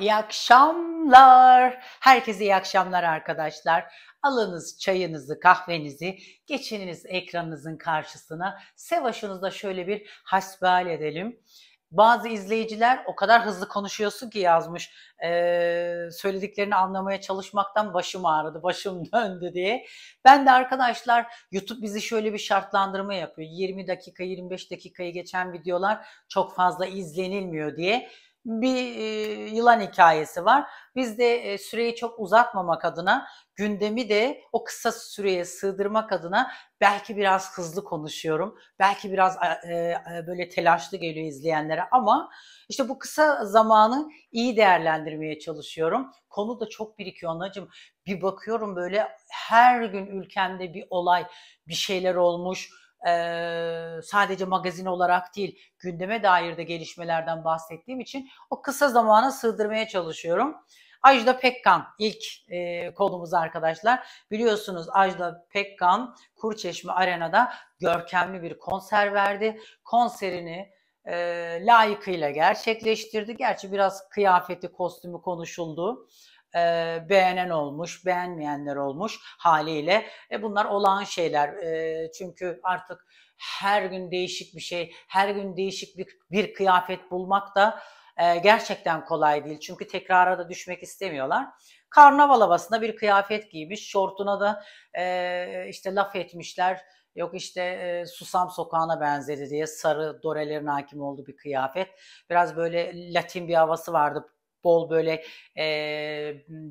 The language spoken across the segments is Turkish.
İyi akşamlar. Herkese iyi akşamlar arkadaşlar. Alınız çayınızı, kahvenizi, geçininiz ekranınızın karşısına. Sevaşınızda şöyle bir hasbihal edelim. Bazı izleyiciler o kadar hızlı konuşuyorsun ki yazmış. Ee, söylediklerini anlamaya çalışmaktan başım ağrıdı, başım döndü diye. Ben de arkadaşlar YouTube bizi şöyle bir şartlandırma yapıyor. 20 dakika, 25 dakikayı geçen videolar çok fazla izlenilmiyor diye bir yılan hikayesi var. Biz de süreyi çok uzatmamak adına gündemi de o kısa süreye sığdırmak adına belki biraz hızlı konuşuyorum. Belki biraz böyle telaşlı geliyor izleyenlere ama işte bu kısa zamanı iyi değerlendirmeye çalışıyorum. Konu da çok birikiyor anacığım. Bir bakıyorum böyle her gün ülkemde bir olay, bir şeyler olmuş e, sadece magazin olarak değil gündeme dair de gelişmelerden bahsettiğim için o kısa zamana sığdırmaya çalışıyorum. Ajda Pekkan ilk e, konumuz arkadaşlar. Biliyorsunuz Ajda Pekkan Kurçeşme Arena'da görkemli bir konser verdi. Konserini e, layıkıyla gerçekleştirdi. Gerçi biraz kıyafeti, kostümü konuşuldu e, beğenen olmuş, beğenmeyenler olmuş haliyle. E, bunlar olağan şeyler e, çünkü artık her gün değişik bir şey, her gün değişik bir, bir kıyafet bulmak da e, gerçekten kolay değil. Çünkü tekrara da düşmek istemiyorlar. Karnaval havasında bir kıyafet giymiş, şortuna da e, işte laf etmişler. Yok işte e, Susam Sokağı'na benzedi diye sarı dorelerin hakim olduğu bir kıyafet. Biraz böyle Latin bir havası vardı bol böyle e,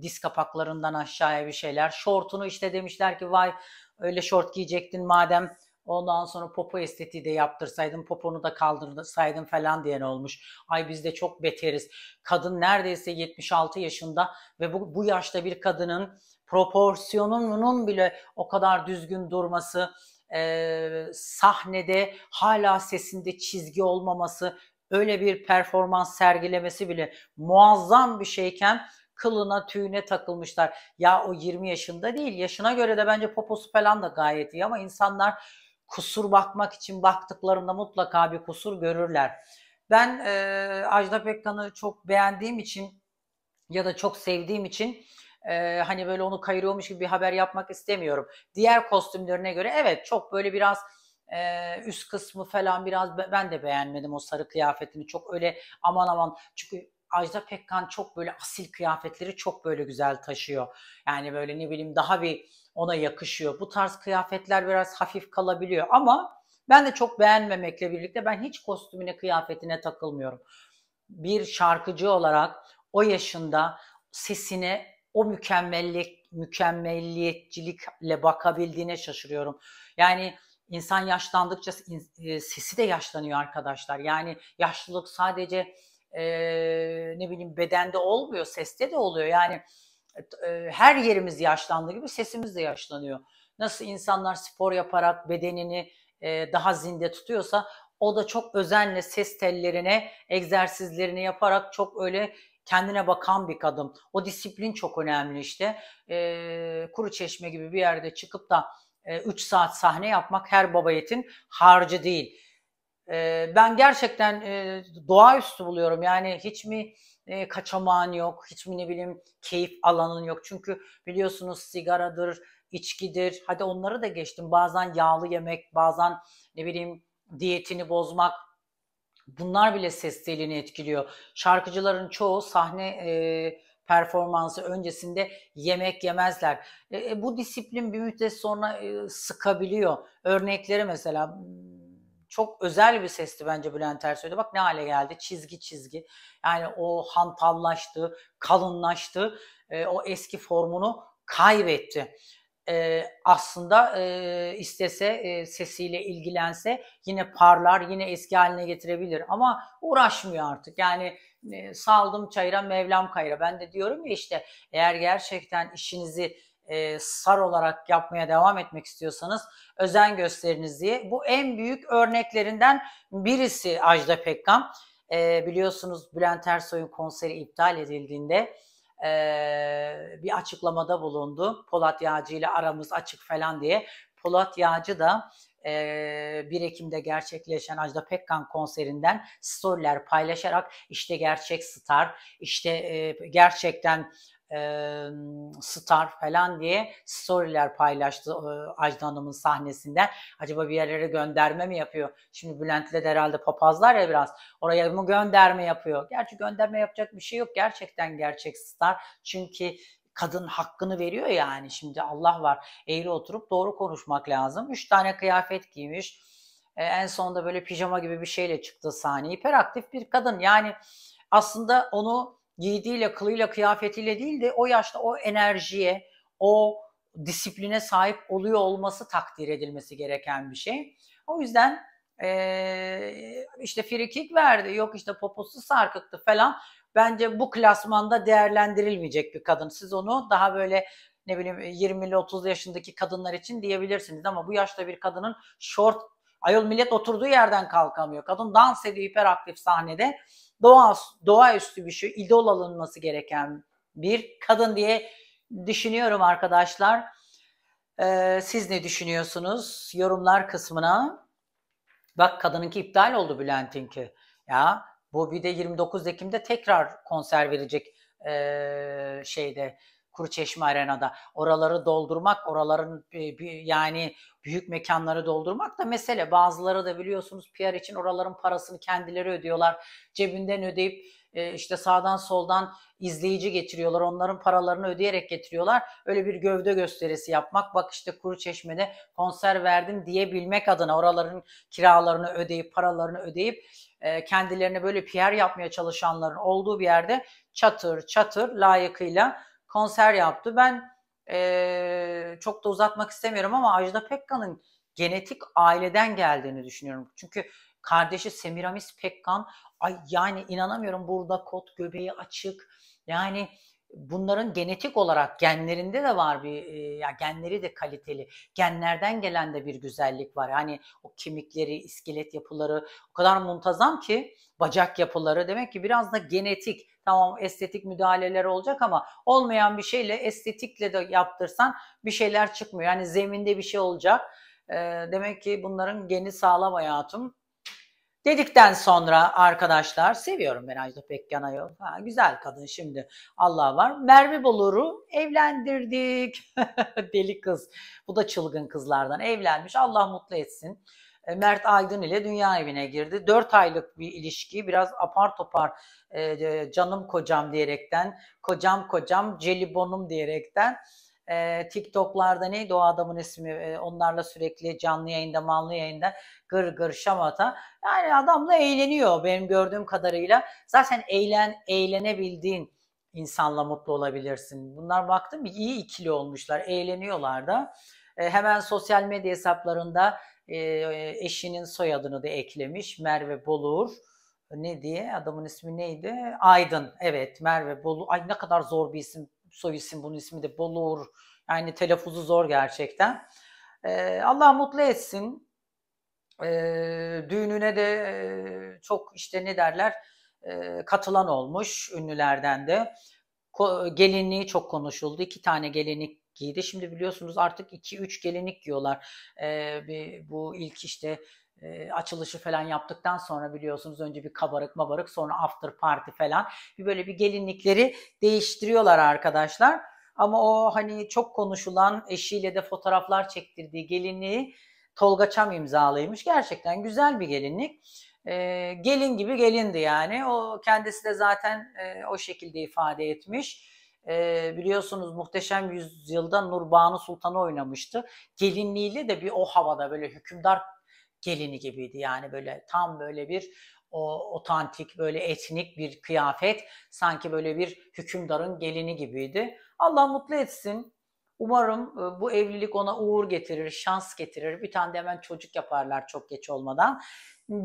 diz kapaklarından aşağıya bir şeyler. Şortunu işte demişler ki vay öyle şort giyecektin madem Ondan sonra popo estetiği de yaptırsaydım, poponu da kaldırsaydın falan diyen olmuş. Ay biz de çok beteriz. Kadın neredeyse 76 yaşında ve bu, bu yaşta bir kadının proporsiyonunun bile o kadar düzgün durması, e, sahnede hala sesinde çizgi olmaması, öyle bir performans sergilemesi bile muazzam bir şeyken kılına tüyüne takılmışlar. Ya o 20 yaşında değil. Yaşına göre de bence poposu falan da gayet iyi ama insanlar kusur bakmak için baktıklarında mutlaka bir kusur görürler. Ben e, Ajda Pekkan'ı çok beğendiğim için ya da çok sevdiğim için e, hani böyle onu kayırıyormuş gibi bir haber yapmak istemiyorum. Diğer kostümlerine göre evet çok böyle biraz ee, üst kısmı falan biraz ben de beğenmedim o sarı kıyafetini. Çok öyle aman aman çünkü Ajda Pekkan çok böyle asil kıyafetleri çok böyle güzel taşıyor. Yani böyle ne bileyim daha bir ona yakışıyor. Bu tarz kıyafetler biraz hafif kalabiliyor ama ben de çok beğenmemekle birlikte ben hiç kostümüne kıyafetine takılmıyorum. Bir şarkıcı olarak o yaşında sesine o mükemmellik mükemmelliyetçilikle bakabildiğine şaşırıyorum. Yani insan yaşlandıkça e, sesi de yaşlanıyor arkadaşlar. Yani yaşlılık sadece e, ne bileyim bedende olmuyor, seste de oluyor. Yani e, e, her yerimiz yaşlandığı gibi sesimiz de yaşlanıyor. Nasıl insanlar spor yaparak bedenini e, daha zinde tutuyorsa o da çok özenle ses tellerine, egzersizlerini yaparak çok öyle kendine bakan bir kadın. O disiplin çok önemli işte. E, kuru çeşme gibi bir yerde çıkıp da 3 ee, saat sahne yapmak her baba yiğitin harcı değil. Ee, ben gerçekten e, doğaüstü buluyorum. Yani hiç mi e, kaçamağın yok, hiç mi ne bileyim keyif alanın yok. Çünkü biliyorsunuz sigaradır, içkidir. Hadi onları da geçtim. Bazen yağlı yemek, bazen ne bileyim diyetini bozmak. Bunlar bile ses telini etkiliyor. Şarkıcıların çoğu sahne e, performansı öncesinde yemek yemezler. E, e, bu disiplin bir müddet sonra e, sıkabiliyor. Örnekleri mesela çok özel bir sesti bence Bülent Ersoy'da. Bak ne hale geldi. Çizgi çizgi. Yani o hantallaştı, kalınlaştı. E, o eski formunu kaybetti e, aslında e, istese e, sesiyle ilgilense yine parlar, yine eski haline getirebilir ama uğraşmıyor artık. Yani e, saldım çayıra, Mevlam kayıra. Ben de diyorum ya işte eğer gerçekten işinizi e, sar olarak yapmaya devam etmek istiyorsanız özen gösteriniz diye. Bu en büyük örneklerinden birisi Ajda Pekkan. E, biliyorsunuz Bülent Ersoy'un konseri iptal edildiğinde e, bir açıklamada bulundu. Polat Yağcı ile aramız açık falan diye. Polat Yağcı da e, 1 Ekim'de gerçekleşen Ajda Pekkan konserinden storyler paylaşarak işte gerçek star, işte e, gerçekten e, star falan diye storyler paylaştı e, Ajda Hanım'ın sahnesinden. Acaba bir yerlere gönderme mi yapıyor? Şimdi Bülent'le de herhalde papazlar ya biraz. Oraya mı gönderme yapıyor? Gerçi gönderme yapacak bir şey yok. Gerçekten gerçek star. Çünkü kadın hakkını veriyor yani. Şimdi Allah var. Eğri oturup doğru konuşmak lazım. Üç tane kıyafet giymiş. E, en sonunda böyle pijama gibi bir şeyle çıktı sahneye. Hiperaktif bir kadın. Yani aslında onu giydiğiyle, kılıyla, kıyafetiyle değil de o yaşta o enerjiye, o disipline sahip oluyor olması takdir edilmesi gereken bir şey. O yüzden ee, işte free verdi, yok işte poposu sarkıktı falan. Bence bu klasmanda değerlendirilmeyecek bir kadın. Siz onu daha böyle ne bileyim 20'li 30 yaşındaki kadınlar için diyebilirsiniz ama bu yaşta bir kadının short ayol millet oturduğu yerden kalkamıyor. Kadın dans ediyor hiperaktif sahnede doğa, doğaüstü bir şey, idol alınması gereken bir kadın diye düşünüyorum arkadaşlar. Ee, siz ne düşünüyorsunuz? Yorumlar kısmına. Bak kadınınki iptal oldu Bülent'inki. Ya bu bir de 29 Ekim'de tekrar konser verecek ee, şeyde Kuruçeşme Arena'da. Oraları doldurmak, oraların e, yani büyük mekanları doldurmak da mesele. Bazıları da biliyorsunuz PR için oraların parasını kendileri ödüyorlar. Cebinden ödeyip e, işte sağdan soldan izleyici getiriyorlar. Onların paralarını ödeyerek getiriyorlar. Öyle bir gövde gösterisi yapmak. Bak işte kuru çeşmede konser verdim diyebilmek adına oraların kiralarını ödeyip paralarını ödeyip e, kendilerine böyle PR yapmaya çalışanların olduğu bir yerde çatır çatır layıkıyla konser yaptı. Ben e, çok da uzatmak istemiyorum ama Ajda Pekkan'ın genetik aileden geldiğini düşünüyorum. Çünkü kardeşi Semiramis Pekkan ay yani inanamıyorum burada kot göbeği açık. Yani bunların genetik olarak genlerinde de var bir e, ya genleri de kaliteli. Genlerden gelen de bir güzellik var. Hani o kemikleri, iskelet yapıları o kadar muntazam ki bacak yapıları demek ki biraz da genetik. Tamam estetik müdahaleler olacak ama olmayan bir şeyle estetikle de yaptırsan bir şeyler çıkmıyor. Yani zeminde bir şey olacak. E, demek ki bunların geni sağlam hayatım. Dedikten sonra arkadaşlar seviyorum ben Ajda Pekkan Ayol. Ha, güzel kadın şimdi Allah var. Merve Bolur'u evlendirdik. Deli kız. Bu da çılgın kızlardan evlenmiş. Allah mutlu etsin. E, Mert Aydın ile dünya evine girdi. 4 aylık bir ilişki biraz apar topar e, canım kocam diyerekten, kocam kocam celibonum diyerekten e, TikTok'larda neydi o adamın ismi e, onlarla sürekli canlı yayında manlı yayında gır gır şamata yani adamla eğleniyor benim gördüğüm kadarıyla zaten eğlen eğlenebildiğin insanla mutlu olabilirsin bunlar baktım iyi ikili olmuşlar eğleniyorlar da e, hemen sosyal medya hesaplarında e, eşinin soyadını da eklemiş Merve Bolur ne diye adamın ismi neydi? Aydın. Evet Merve Bolu. Ay ne kadar zor bir isim soy isim bunun ismi de Bolur. Yani telaffuzu zor gerçekten. Ee, Allah mutlu etsin. Ee, düğününe de e, çok işte ne derler e, katılan olmuş ünlülerden de. Ko- gelinliği çok konuşuldu. İki tane gelinlik giydi. Şimdi biliyorsunuz artık iki üç gelinlik giyiyorlar. Ee, bir, bu ilk işte e, açılışı falan yaptıktan sonra biliyorsunuz önce bir kabarık mabarık sonra after party falan bir böyle bir gelinlikleri değiştiriyorlar arkadaşlar. Ama o hani çok konuşulan eşiyle de fotoğraflar çektirdiği gelinliği Tolga Çam imzalaymış. Gerçekten güzel bir gelinlik. E, gelin gibi gelindi yani. O kendisi de zaten e, o şekilde ifade etmiş. E, biliyorsunuz Muhteşem Yüzyıl'da Nurbanu Sultan'ı oynamıştı. Gelinliğiyle de bir o havada böyle hükümdar gelini gibiydi. Yani böyle tam böyle bir o otantik böyle etnik bir kıyafet sanki böyle bir hükümdarın gelini gibiydi. Allah mutlu etsin. Umarım e, bu evlilik ona uğur getirir, şans getirir. Bir tane de hemen çocuk yaparlar çok geç olmadan.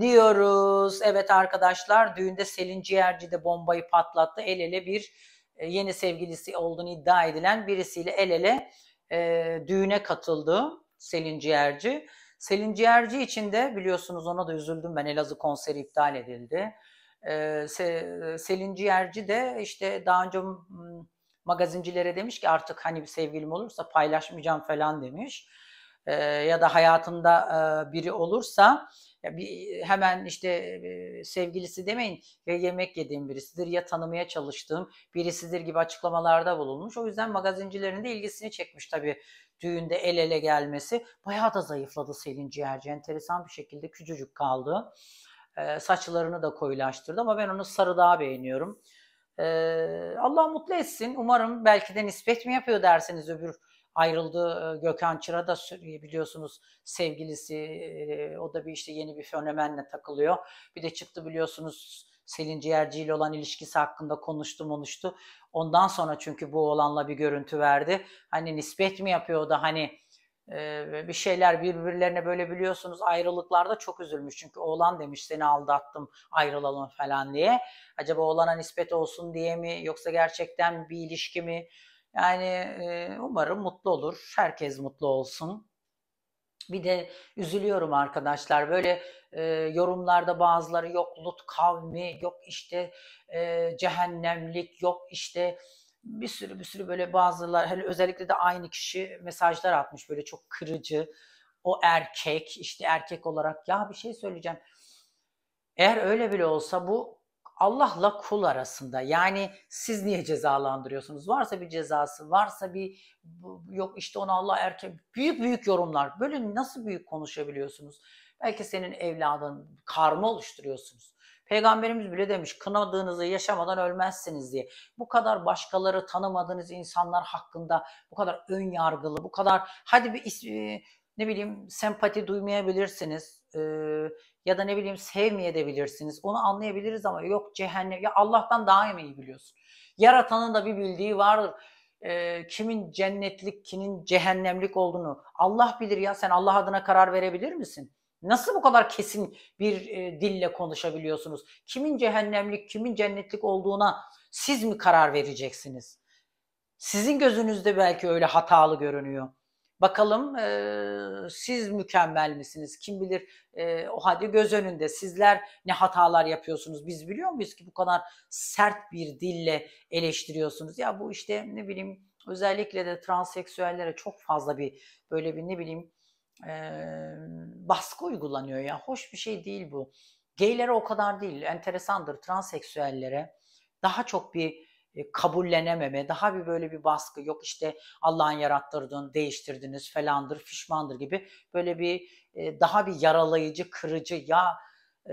Diyoruz. Evet arkadaşlar düğünde Selin Ciğerci de bombayı patlattı. El ele bir e, yeni sevgilisi olduğunu iddia edilen birisiyle el ele e, düğüne katıldı Selin Ciğerci. Selin Ciğerci için de biliyorsunuz ona da üzüldüm ben Elazığ konseri iptal edildi. Ee, Se Selin Ciğerci de işte daha önce hmm, magazincilere demiş ki artık hani bir sevgilim olursa paylaşmayacağım falan demiş. Ee, ya da hayatında e, biri olursa ya bir hemen işte sevgilisi demeyin ve yemek yediğim birisidir ya tanımaya çalıştığım birisidir gibi açıklamalarda bulunmuş. O yüzden magazincilerin de ilgisini çekmiş tabii düğünde el ele gelmesi. Bayağı da zayıfladı Selin Ciğerci. Enteresan bir şekilde küçücük kaldı. E, saçlarını da koyulaştırdı ama ben onu sarı daha beğeniyorum. E, Allah mutlu etsin. Umarım belki de nispet mi yapıyor dersiniz öbür ayrıldı. E, Gökhan Çıra da e, biliyorsunuz sevgilisi e, o da bir işte yeni bir fenomenle takılıyor. Bir de çıktı biliyorsunuz Selin Ciğerci ile olan ilişkisi hakkında konuştu konuştu. Ondan sonra çünkü bu olanla bir görüntü verdi. Hani nispet mi yapıyor da hani bir şeyler birbirlerine böyle biliyorsunuz ayrılıklarda çok üzülmüş. Çünkü oğlan demiş seni aldattım ayrılalım falan diye. Acaba oğlana nispet olsun diye mi yoksa gerçekten bir ilişki mi? Yani e, umarım mutlu olur. Herkes mutlu olsun. Bir de üzülüyorum arkadaşlar böyle e, yorumlarda bazıları yok Lut kavmi, yok işte e, cehennemlik, yok işte bir sürü bir sürü böyle bazılar hele hani özellikle de aynı kişi mesajlar atmış böyle çok kırıcı. O erkek işte erkek olarak ya bir şey söyleyeceğim. Eğer öyle bile olsa bu Allah'la kul arasında yani siz niye cezalandırıyorsunuz? Varsa bir cezası, varsa bir yok işte ona Allah erken büyük büyük yorumlar. Böyle nasıl büyük konuşabiliyorsunuz? Belki senin evladın karma oluşturuyorsunuz. Peygamberimiz bile demiş kınadığınızı yaşamadan ölmezsiniz diye. Bu kadar başkaları tanımadığınız insanlar hakkında bu kadar ön yargılı, bu kadar hadi bir ne bileyim sempati duymayabilirsiniz. Ee, ya da ne bileyim bilirsiniz. Onu anlayabiliriz ama yok cehennem. Ya Allah'tan daha iyi biliyorsun. Yaratanın da bir bildiği vardır. E, kimin cennetlik, kimin cehennemlik olduğunu Allah bilir ya. Sen Allah adına karar verebilir misin? Nasıl bu kadar kesin bir e, dille konuşabiliyorsunuz? Kimin cehennemlik, kimin cennetlik olduğuna siz mi karar vereceksiniz? Sizin gözünüzde belki öyle hatalı görünüyor. Bakalım e, siz mükemmel misiniz? Kim bilir e, o hadi göz önünde sizler ne hatalar yapıyorsunuz? Biz biliyor muyuz ki bu kadar sert bir dille eleştiriyorsunuz? Ya bu işte ne bileyim özellikle de transseksüellere çok fazla bir böyle bir ne bileyim e, baskı uygulanıyor ya. Hoş bir şey değil bu. Geylere o kadar değil. Enteresandır transseksüellere daha çok bir e, kabullenememe, daha bir böyle bir baskı yok işte Allah'ın yarattırdığını değiştirdiniz falandır, fişmandır gibi böyle bir e, daha bir yaralayıcı, kırıcı ya e,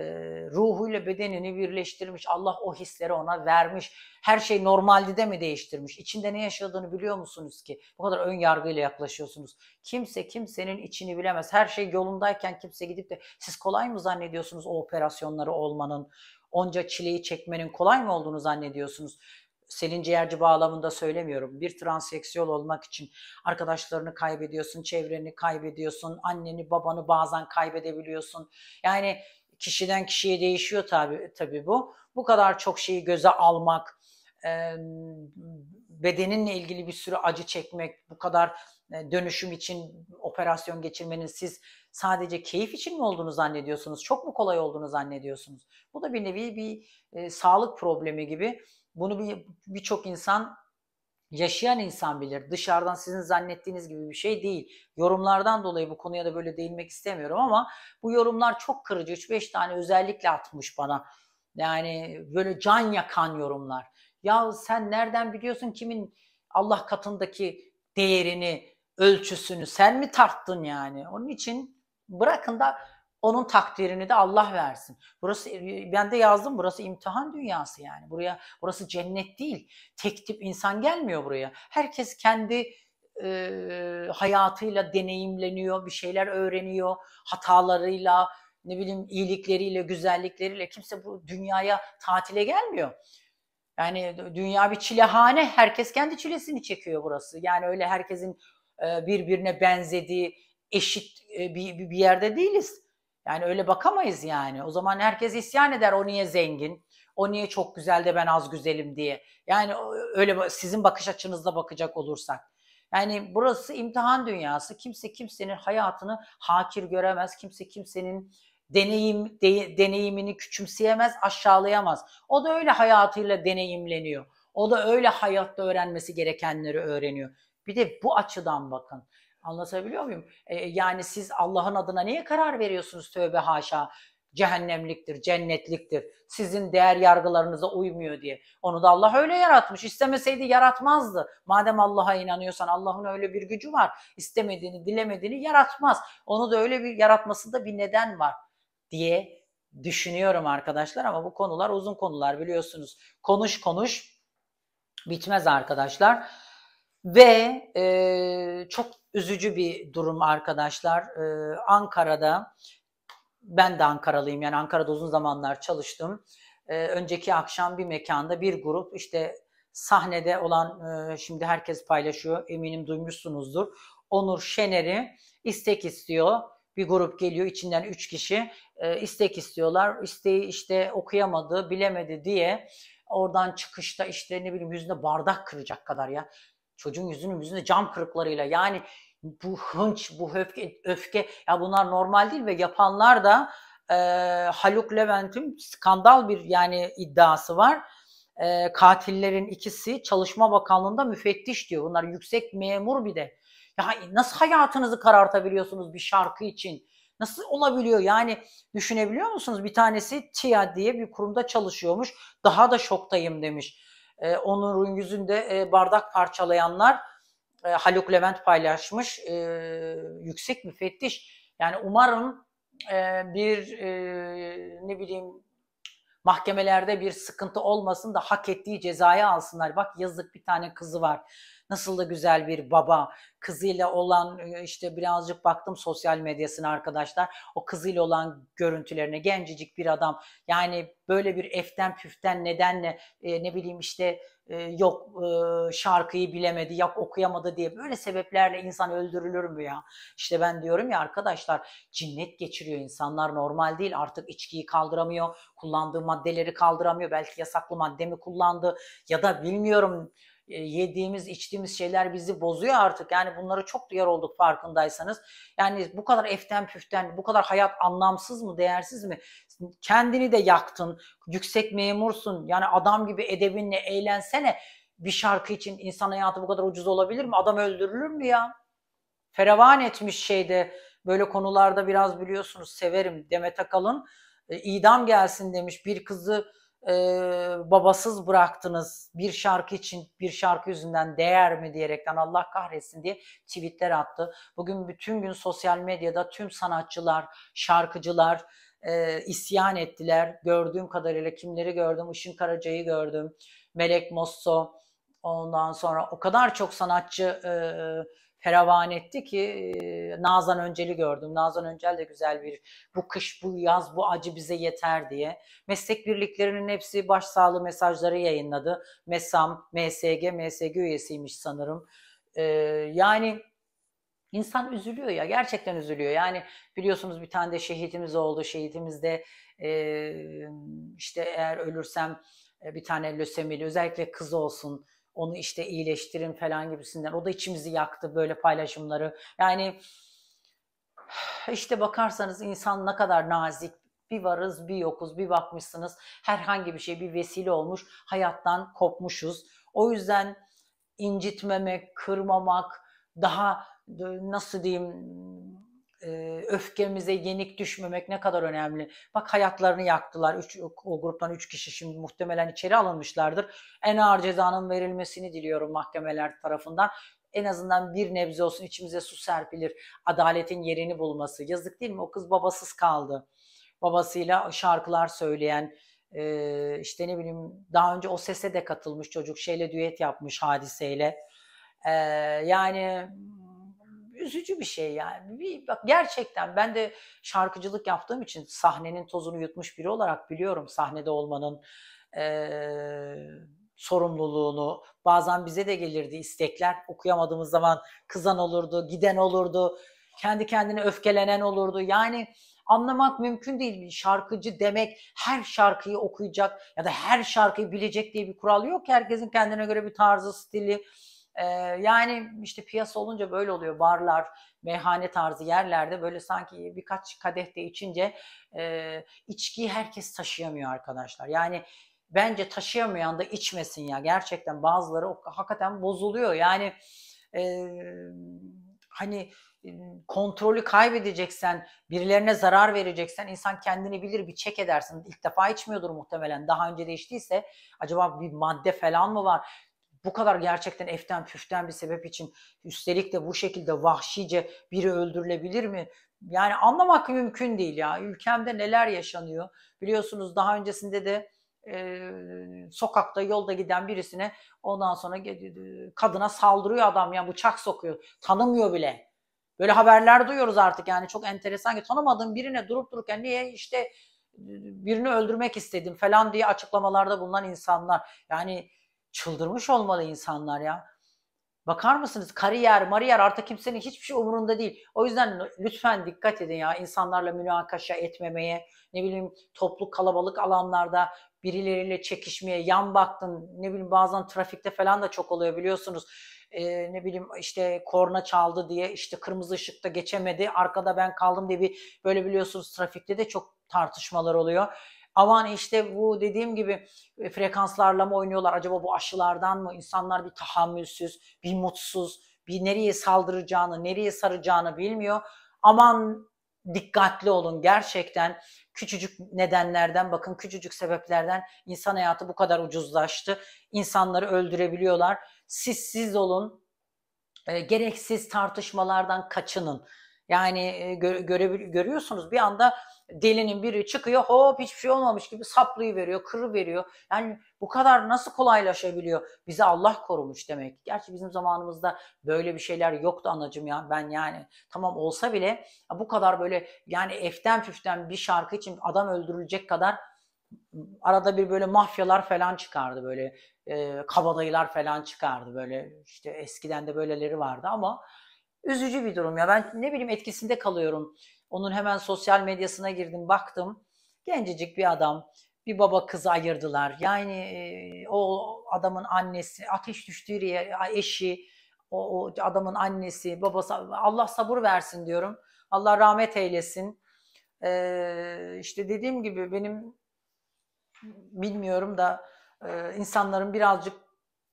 ruhuyla bedenini birleştirmiş. Allah o hisleri ona vermiş. Her şey normalde de mi değiştirmiş? içinde ne yaşadığını biliyor musunuz ki? Bu kadar ön yargıyla yaklaşıyorsunuz. Kimse kimsenin içini bilemez. Her şey yolundayken kimse gidip de siz kolay mı zannediyorsunuz o operasyonları olmanın? Onca çileyi çekmenin kolay mı olduğunu zannediyorsunuz? Selin Ciğerci bağlamında söylemiyorum. Bir transseksüel olmak için arkadaşlarını kaybediyorsun, çevreni kaybediyorsun, anneni, babanı bazen kaybedebiliyorsun. Yani kişiden kişiye değişiyor tabi tabi bu. Bu kadar çok şeyi göze almak, e, bedeninle ilgili bir sürü acı çekmek, bu kadar e, dönüşüm için operasyon geçirmenin siz sadece keyif için mi olduğunu zannediyorsunuz? Çok mu kolay olduğunu zannediyorsunuz? Bu da bir nevi bir e, sağlık problemi gibi. Bunu bir birçok insan yaşayan insan bilir. Dışarıdan sizin zannettiğiniz gibi bir şey değil. Yorumlardan dolayı bu konuya da böyle değinmek istemiyorum ama bu yorumlar çok kırıcı. 3-5 tane özellikle atmış bana. Yani böyle can yakan yorumlar. Ya sen nereden biliyorsun kimin Allah katındaki değerini, ölçüsünü sen mi tarttın yani? Onun için bırakın da onun takdirini de Allah versin. Burası e, ben de yazdım burası imtihan dünyası yani. Buraya burası cennet değil. Tek tip insan gelmiyor buraya. Herkes kendi e, hayatıyla deneyimleniyor, bir şeyler öğreniyor, hatalarıyla, ne bileyim iyilikleriyle, güzellikleriyle kimse bu dünyaya tatile gelmiyor. Yani dünya bir çilehane, herkes kendi çilesini çekiyor burası. Yani öyle herkesin e, birbirine benzediği eşit e, bir, bir yerde değiliz. Yani öyle bakamayız yani. O zaman herkes isyan eder o niye zengin, o niye çok güzel de ben az güzelim diye. Yani öyle sizin bakış açınızla bakacak olursak. Yani burası imtihan dünyası. Kimse kimsenin hayatını hakir göremez. Kimse kimsenin deneyim de, deneyimini küçümseyemez, aşağılayamaz. O da öyle hayatıyla deneyimleniyor. O da öyle hayatta öğrenmesi gerekenleri öğreniyor. Bir de bu açıdan bakın. Anlatabiliyor muyum? E, e, yani siz Allah'ın adına niye karar veriyorsunuz tövbe haşa? cehennemliktir, cennetliktir. Sizin değer yargılarınıza uymuyor diye. Onu da Allah öyle yaratmış. İstemeseydi yaratmazdı. Madem Allah'a inanıyorsan Allah'ın öyle bir gücü var. İstemediğini, dilemediğini yaratmaz. Onu da öyle bir yaratması da bir neden var diye düşünüyorum arkadaşlar ama bu konular uzun konular biliyorsunuz. Konuş konuş bitmez arkadaşlar. Ve e, çok üzücü bir durum arkadaşlar. Ee, Ankara'da, ben de Ankaralıyım yani Ankara'da uzun zamanlar çalıştım. Ee, önceki akşam bir mekanda bir grup işte sahnede olan, e, şimdi herkes paylaşıyor eminim duymuşsunuzdur. Onur Şener'i istek istiyor. Bir grup geliyor içinden üç kişi e, istek istiyorlar. İsteği işte okuyamadı, bilemedi diye oradan çıkışta işte ne bileyim yüzüne bardak kıracak kadar ya. Çocuğun yüzünün yüzünde cam kırıklarıyla yani bu hınç, bu öfke, öfke ya bunlar normal değil ve yapanlar da e, Haluk Levent'in skandal bir yani iddiası var. E, katillerin ikisi Çalışma Bakanlığı'nda müfettiş diyor. Bunlar yüksek memur bir de. Ya nasıl hayatınızı karartabiliyorsunuz bir şarkı için? Nasıl olabiliyor? Yani düşünebiliyor musunuz? Bir tanesi Tia diye bir kurumda çalışıyormuş. Daha da şoktayım demiş. E, Onur'un yüzünde e, bardak parçalayanlar e, Haluk Levent paylaşmış. E, yüksek müfettiş. Yani umarım e, bir e, ne bileyim mahkemelerde bir sıkıntı olmasın da hak ettiği cezayı alsınlar. Bak yazık bir tane kızı var Nasıl da güzel bir baba. Kızıyla olan işte birazcık baktım sosyal medyasına arkadaşlar. O kızıyla olan görüntülerine gencecik bir adam. Yani böyle bir eften püften nedenle e, ne bileyim işte e, yok e, şarkıyı bilemedi, yok okuyamadı diye böyle sebeplerle insan öldürülür mü ya? işte ben diyorum ya arkadaşlar cinnet geçiriyor insanlar normal değil artık içkiyi kaldıramıyor, kullandığı maddeleri kaldıramıyor, belki yasaklı madde mi kullandı ya da bilmiyorum e, yediğimiz, içtiğimiz şeyler bizi bozuyor artık. Yani bunları çok duyar olduk farkındaysanız. Yani bu kadar eften püften, bu kadar hayat anlamsız mı, değersiz mi? Kendini de yaktın, yüksek memursun. Yani adam gibi edebinle eğlensene. Bir şarkı için insan hayatı bu kadar ucuz olabilir mi? Adam öldürülür mü ya? Ferevan etmiş şeyde böyle konularda biraz biliyorsunuz severim Demet Akalın. idam gelsin demiş bir kızı e, babasız bıraktınız bir şarkı için bir şarkı yüzünden değer mi diyerekten Allah kahretsin diye tweetler attı. Bugün bütün gün sosyal medyada tüm sanatçılar, şarkıcılar e, isyan ettiler. Gördüğüm kadarıyla kimleri gördüm? Işın Karaca'yı gördüm, Melek Mosso, ondan sonra o kadar çok sanatçı e, feravan etti ki Nazan Öncel'i gördüm. Nazan Öncel de güzel bir bu kış, bu yaz, bu acı bize yeter diye. Meslek birliklerinin hepsi başsağlığı mesajları yayınladı. MESAM, MSG, MSG üyesiymiş sanırım. yani insan üzülüyor ya, gerçekten üzülüyor. Yani biliyorsunuz bir tane de şehitimiz oldu. Şehitimiz de işte eğer ölürsem bir tane lösemili özellikle kız olsun onu işte iyileştirin falan gibisinden. O da içimizi yaktı böyle paylaşımları. Yani işte bakarsanız insan ne kadar nazik, bir varız bir yokuz bir bakmışsınız herhangi bir şey bir vesile olmuş hayattan kopmuşuz. O yüzden incitmemek, kırmamak, daha nasıl diyeyim e, öfkemize yenik düşmemek ne kadar önemli. Bak hayatlarını yaktılar. Üç, o gruptan 3 kişi şimdi muhtemelen içeri alınmışlardır. En ağır cezanın verilmesini diliyorum mahkemeler tarafından. En azından bir nebze olsun içimize su serpilir. Adaletin yerini bulması. Yazık değil mi? O kız babasız kaldı. Babasıyla şarkılar söyleyen, e, işte ne bileyim daha önce o sese de katılmış çocuk. Şeyle düet yapmış hadiseyle. E, yani üzücü bir şey yani. Bir, bak gerçekten ben de şarkıcılık yaptığım için sahnenin tozunu yutmuş biri olarak biliyorum sahnede olmanın e, sorumluluğunu. Bazen bize de gelirdi istekler. Okuyamadığımız zaman kızan olurdu, giden olurdu, kendi kendine öfkelenen olurdu. Yani anlamak mümkün değil. Bir şarkıcı demek her şarkıyı okuyacak ya da her şarkıyı bilecek diye bir kural yok. Herkesin kendine göre bir tarzı, stili, ee, yani işte piyasa olunca böyle oluyor. Barlar, meyhane tarzı yerlerde böyle sanki birkaç kadeh de içince e, içkiyi herkes taşıyamıyor arkadaşlar. Yani bence taşıyamayan da içmesin ya. Gerçekten bazıları hakikaten bozuluyor. Yani e, hani e, kontrolü kaybedeceksen, birilerine zarar vereceksen insan kendini bilir bir çek edersin. İlk defa içmiyordur muhtemelen. Daha önce de içtiyse acaba bir madde falan mı var? bu kadar gerçekten eften püften bir sebep için üstelik de bu şekilde vahşice biri öldürülebilir mi? Yani anlamak mümkün değil ya. Ülkemde neler yaşanıyor. Biliyorsunuz daha öncesinde de e, sokakta yolda giden birisine ondan sonra e, kadına saldırıyor adam ya bıçak sokuyor. Tanımıyor bile. Böyle haberler duyuyoruz artık yani çok enteresan ki tanımadığım birine durup dururken niye işte e, birini öldürmek istedim falan diye açıklamalarda bulunan insanlar. Yani Çıldırmış olmalı insanlar ya. Bakar mısınız kariyer, mariyer artık kimsenin hiçbir şey umurunda değil. O yüzden lütfen dikkat edin ya insanlarla münakaşa etmemeye, ne bileyim toplu kalabalık alanlarda birileriyle çekişmeye, yan baktın ne bileyim bazen trafikte falan da çok oluyor biliyorsunuz. Ee, ne bileyim işte korna çaldı diye işte kırmızı ışıkta geçemedi arkada ben kaldım diye bir böyle biliyorsunuz trafikte de çok tartışmalar oluyor Aman işte bu dediğim gibi e, frekanslarla mı oynuyorlar? Acaba bu aşılardan mı? insanlar bir tahammülsüz, bir mutsuz, bir nereye saldıracağını, nereye saracağını bilmiyor. Aman dikkatli olun gerçekten küçücük nedenlerden bakın küçücük sebeplerden insan hayatı bu kadar ucuzlaştı. İnsanları öldürebiliyorlar. Siz siz olun. E, gereksiz tartışmalardan kaçının. Yani e, gö- göre- görüyorsunuz bir anda delinin biri çıkıyor hop hiçbir şey olmamış gibi saplıyı veriyor, kırı veriyor. Yani bu kadar nasıl kolaylaşabiliyor? Bizi Allah korumuş demek. Gerçi bizim zamanımızda böyle bir şeyler yoktu anacım ya. Ben yani tamam olsa bile bu kadar böyle yani eften püften bir şarkı için adam öldürülecek kadar arada bir böyle mafyalar falan çıkardı böyle e, kabadayılar falan çıkardı böyle işte eskiden de böyleleri vardı ama üzücü bir durum ya ben ne bileyim etkisinde kalıyorum onun hemen sosyal medyasına girdim baktım. Gencecik bir adam. Bir baba kızı ayırdılar. Yani o adamın annesi, ateş düştüğü eşi, o, o adamın annesi, babası. Allah sabır versin diyorum. Allah rahmet eylesin. Ee, işte dediğim gibi benim bilmiyorum da e, insanların birazcık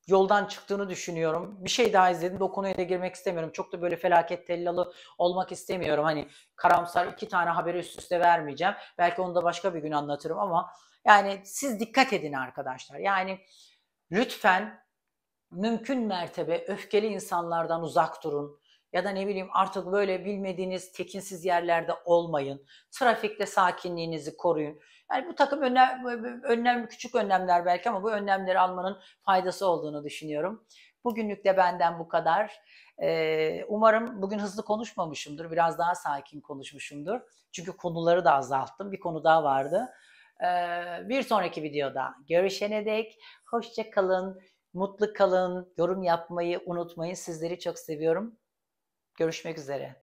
yoldan çıktığını düşünüyorum. Bir şey daha izledim o konuya da girmek istemiyorum. Çok da böyle felaket tellalı olmak istemiyorum. Hani karamsar iki tane haberi üst üste vermeyeceğim. Belki onu da başka bir gün anlatırım ama yani siz dikkat edin arkadaşlar. Yani lütfen mümkün mertebe öfkeli insanlardan uzak durun ya da ne bileyim artık böyle bilmediğiniz tekinsiz yerlerde olmayın. Trafikte sakinliğinizi koruyun. Yani bu takım önlem, önlem küçük önlemler belki ama bu önlemleri almanın faydası olduğunu düşünüyorum. Bugünlük de benden bu kadar. Ee, umarım bugün hızlı konuşmamışımdır. Biraz daha sakin konuşmuşumdur. Çünkü konuları da azalttım. Bir konu daha vardı. Ee, bir sonraki videoda görüşene dek hoşça kalın, mutlu kalın, yorum yapmayı unutmayın. Sizleri çok seviyorum görüşmek üzere.